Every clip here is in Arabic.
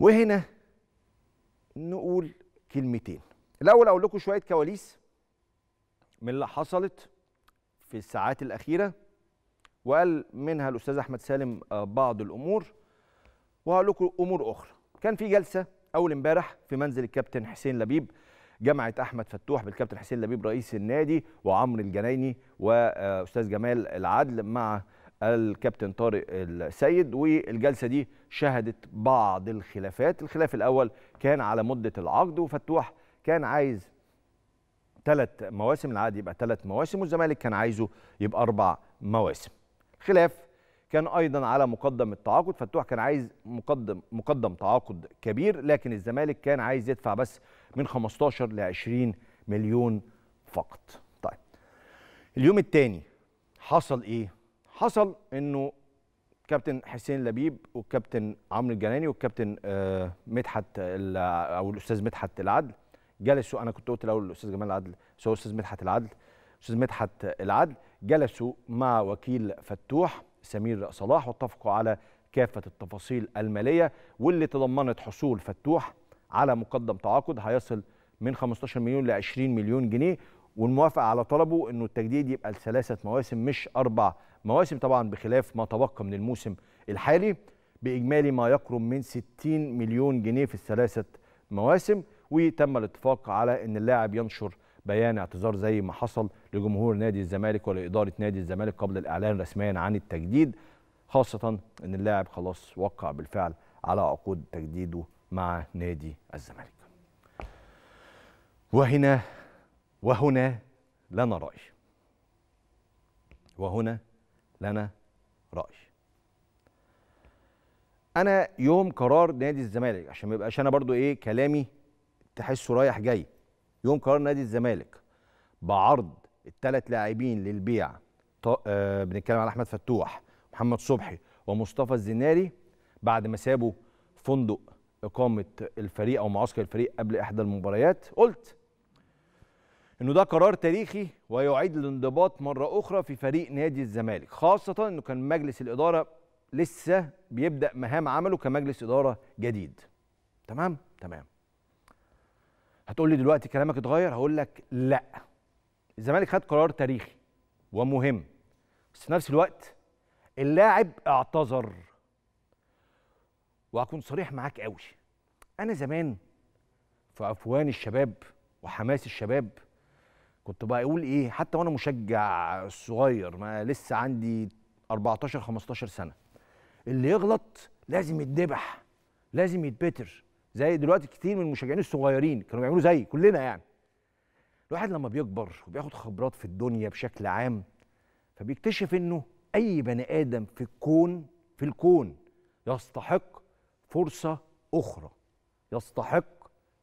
وهنا نقول كلمتين الاول اقول لكم شويه كواليس من اللي حصلت في الساعات الاخيره وقال منها الاستاذ احمد سالم آه، بعض الامور وهقول لكم امور اخرى كان في جلسه اول امبارح في منزل الكابتن حسين لبيب جامعه احمد فتوح بالكابتن حسين لبيب رئيس النادي وعمرو الجنايني واستاذ جمال العدل مع الكابتن طارق السيد والجلسه دي شهدت بعض الخلافات الخلاف الاول كان على مده العقد وفتوح كان عايز ثلاث مواسم العقد يبقى ثلاث مواسم والزمالك كان عايزه يبقى اربع مواسم خلاف كان ايضا على مقدم التعاقد فتوح كان عايز مقدم مقدم تعاقد كبير لكن الزمالك كان عايز يدفع بس من 15 ل 20 مليون فقط طيب اليوم الثاني حصل ايه حصل انه كابتن حسين لبيب والكابتن عمرو الجناني والكابتن آه، مدحت او الاستاذ مدحت العدل جلسوا انا كنت قلت الاول الاستاذ جمال العدل بس هو الاستاذ مدحت العدل الاستاذ مدحت العدل جلسوا مع وكيل فتوح سمير صلاح واتفقوا على كافه التفاصيل الماليه واللي تضمنت حصول فتوح على مقدم تعاقد هيصل من 15 مليون ل 20 مليون جنيه والموافقه على طلبه انه التجديد يبقى لثلاثه مواسم مش اربع مواسم طبعا بخلاف ما تبقى من الموسم الحالي باجمالي ما يقرب من 60 مليون جنيه في الثلاثه مواسم وتم الاتفاق على ان اللاعب ينشر بيان اعتذار زي ما حصل لجمهور نادي الزمالك ولاداره نادي الزمالك قبل الاعلان رسميا عن التجديد خاصه ان اللاعب خلاص وقع بالفعل على عقود تجديده مع نادي الزمالك. وهنا وهنا لنا راي. وهنا لنا راي انا يوم قرار نادي الزمالك عشان ما يبقاش انا برضو ايه كلامي تحسه رايح جاي يوم قرار نادي الزمالك بعرض الثلاث لاعبين للبيع ط... آه بنتكلم على احمد فتوح محمد صبحي ومصطفى الزناري بعد ما سابوا فندق اقامه الفريق او معسكر الفريق قبل احدى المباريات قلت انه ده قرار تاريخي ويعيد الانضباط مره اخرى في فريق نادي الزمالك خاصه انه كان مجلس الاداره لسه بيبدا مهام عمله كمجلس اداره جديد تمام تمام هتقول لي دلوقتي كلامك اتغير هقول لك لا الزمالك خد قرار تاريخي ومهم بس في نفس الوقت اللاعب اعتذر وهكون صريح معاك قوي انا زمان في عفوان الشباب وحماس الشباب كنت بقول ايه حتى وانا مشجع صغير ما لسه عندي 14 15 سنه اللي يغلط لازم يتذبح لازم يتبتر زي دلوقتي كتير من المشجعين الصغيرين كانوا بيعملوا زي كلنا يعني الواحد لما بيكبر وبياخد خبرات في الدنيا بشكل عام فبيكتشف انه اي بني ادم في الكون في الكون يستحق فرصه اخرى يستحق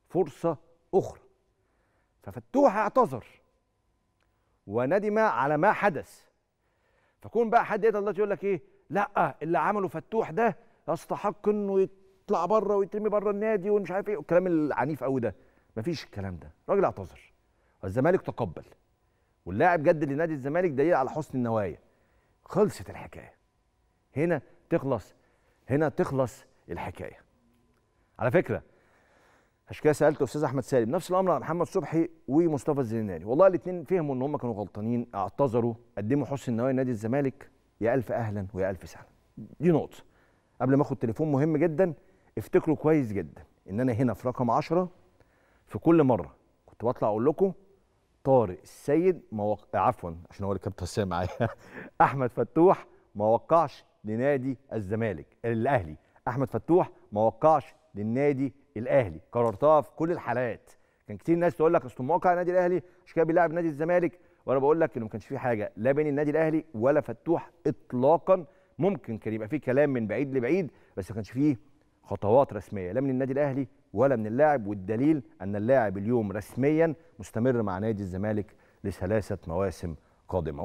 فرصه اخرى ففتوح اعتذر وندم على ما حدث فكون بقى حد يقدر دلوقتي يقول لك ايه لا اللي عمله فتوح ده يستحق انه يطلع بره ويترمي بره النادي ومش عارف ايه والكلام العنيف قوي ده مفيش الكلام ده الراجل اعتذر والزمالك تقبل واللاعب جدد لنادي الزمالك دليل على حسن النوايا خلصت الحكايه هنا تخلص هنا تخلص الحكايه على فكره عشان كده سالت استاذ احمد سالم نفس الامر على محمد صبحي ومصطفى الزناني والله الاثنين فهموا ان هم كانوا غلطانين اعتذروا قدموا حسن النوايا لنادي الزمالك يا الف اهلا ويا الف سهلا دي نقطه قبل ما اخد تليفون مهم جدا افتكروا كويس جدا ان انا هنا في رقم 10 في كل مره كنت بطلع اقول لكم طارق السيد موق... عفوا عشان هو الكابتن حسام معايا احمد فتوح ما وقعش لنادي الزمالك الاهلي احمد فتوح ما وقعش للنادي الاهلي قررتها في كل الحالات كان كتير ناس تقول لك اصل موقع النادي الاهلي مش كده بيلعب نادي الزمالك وانا بقول لك انه ما كانش في حاجه لا بين النادي الاهلي ولا فتوح اطلاقا ممكن كان يبقى في كلام من بعيد لبعيد بس ما كانش فيه خطوات رسميه لا من النادي الاهلي ولا من اللاعب والدليل ان اللاعب اليوم رسميا مستمر مع نادي الزمالك لثلاثه مواسم قادمه